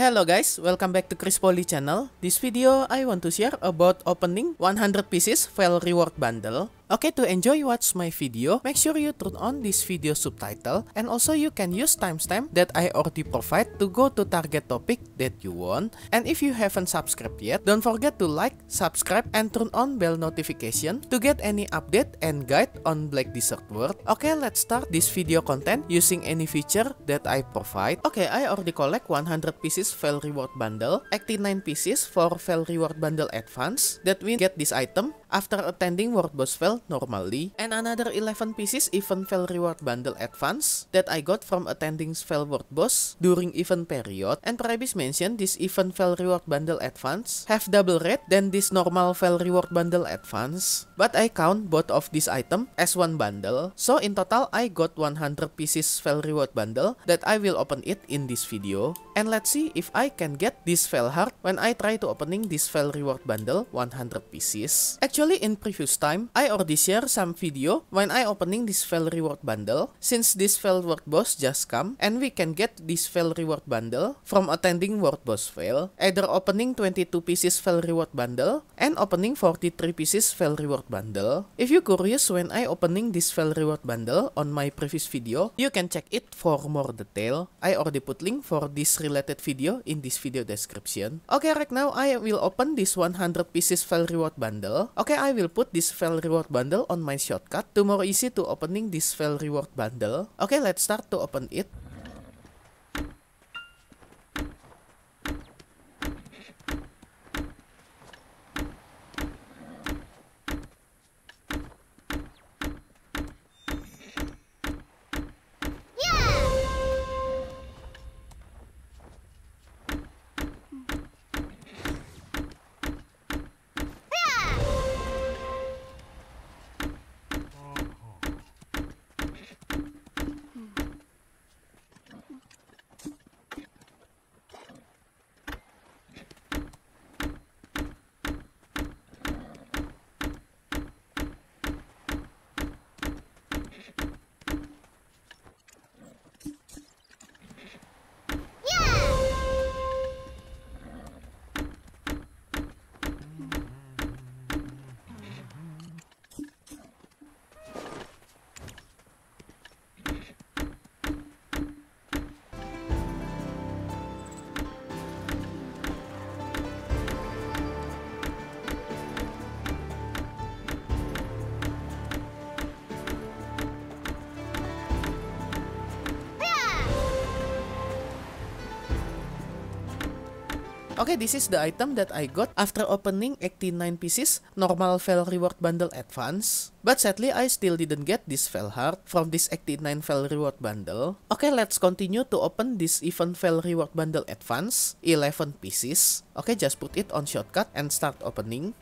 Hello guys, welcome back to Chris Poly channel. This video I want to share about opening 100 pieces file reward bundle. Okay, to enjoy watch my video, make sure you turn on this video subtitle and also you can use timestamp that I already provide to go to target topic that you want. And if you haven't subscribed yet, don't forget to like, subscribe, and turn on bell notification to get any update and guide on Black Desert World. Okay, let's start this video content using any feature that I provide. Okay, I already collect 100 pieces pieces Reward Bundle, acting 9 pieces for Veil Reward Bundle Advance that we get this item after attending World Boss Veil normally, and another 11 pieces Event Veil Reward Bundle Advance that I got from attending Veil World Boss during event period, and previous mentioned this Event Veil Reward Bundle Advance have double rate than this normal Veil Reward Bundle Advance, but I count both of these item as one bundle, so in total I got 100 pieces Veil Reward Bundle that I will open it in this video. And let's see if I can get this fail Heart when I try to opening this fail Reward Bundle 100 pieces. Actually, in previous time, I already share some video when I opening this fail Reward Bundle since this fail Reward Boss just come and we can get this fail Reward Bundle from attending World Boss fail, either opening 22 pieces fail Reward Bundle and opening 43 pieces fail Reward Bundle. If you curious when I opening this fail Reward Bundle on my previous video, you can check it for more detail. I already put link for this related video in this video description. Okay, right now I will open this 100 pieces file reward bundle. Okay, I will put this file reward bundle on my shortcut to more easy to opening this file reward bundle. Okay, let's start to open it. okay, this is the item that I got after opening 89 pieces normal fell Reward Bundle Advance. But sadly, I still didn't get this fell Heart from this 89 fell Reward Bundle. Okay, let's continue to open this Event fell Reward Bundle Advance, 11 pieces. Okay, just put it on shortcut and start opening.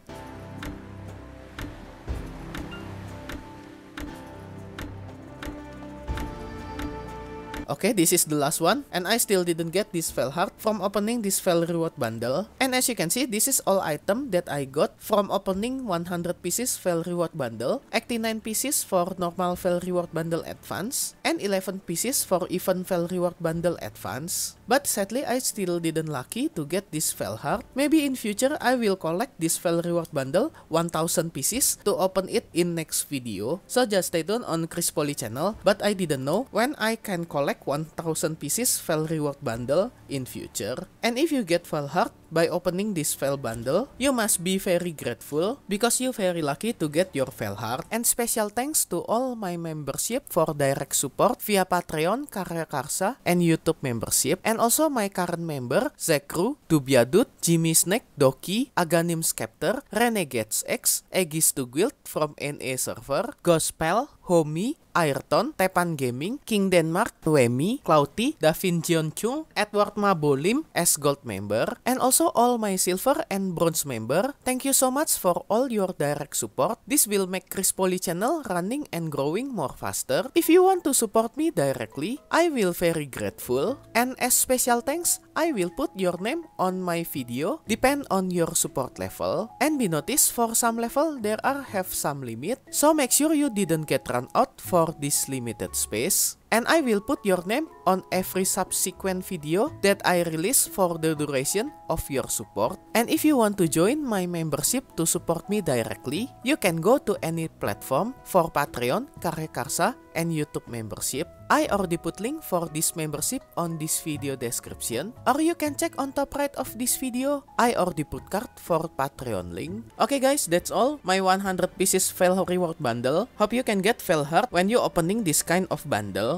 Okay, this is the last one. And I still didn't get this fell heart from opening this fell reward bundle. And as you can see, this is all item that I got from opening 100 pieces fell reward bundle, 89 pieces for normal fell reward bundle advance, and 11 pieces for even fell reward bundle advance. But sadly, I still didn't lucky to get this fell heart. Maybe in future, I will collect this fell reward bundle 1000 pieces to open it in next video. So just stay tuned on Chris Poly channel. But I didn't know when I can collect pack 1000 pieces fell Reward Bundle in future. And if you get fell Heart by opening this fell Bundle, you must be very grateful because you very lucky to get your fell Heart. And special thanks to all my membership for direct support via Patreon, Karya Karsa, and YouTube membership. And also my current member, Zekru, Dubiadut, Jimmy Snake, Doki, Aganim Scepter, Renegades X, Aegis to Guild from NA Server, Gospel, Homi, Ayrton, Tepan Gaming, King Denmark, Wemi, Clouty, Davin Jion Chung, Edward Mabolim as gold member, and also all my silver and bronze member. Thank you so much for all your direct support. This will make Chris Poly channel running and growing more faster. If you want to support me directly, I will very grateful. And as special thanks, I will put your name on my video, depend on your support level. And be noticed for some level there are have some limit, so make sure you didn't get out for this limited space and I will put your name on every subsequent video that I release for the duration of your support. And if you want to join my membership to support me directly, you can go to any platform for Patreon, Karya and YouTube membership. I already put link for this membership on this video description or you can check on top right of this video. I already put card for Patreon link. Okay guys, that's all. My 100 pieces fail reward bundle. Hope you can get fail heart when you opening this kind of bundle.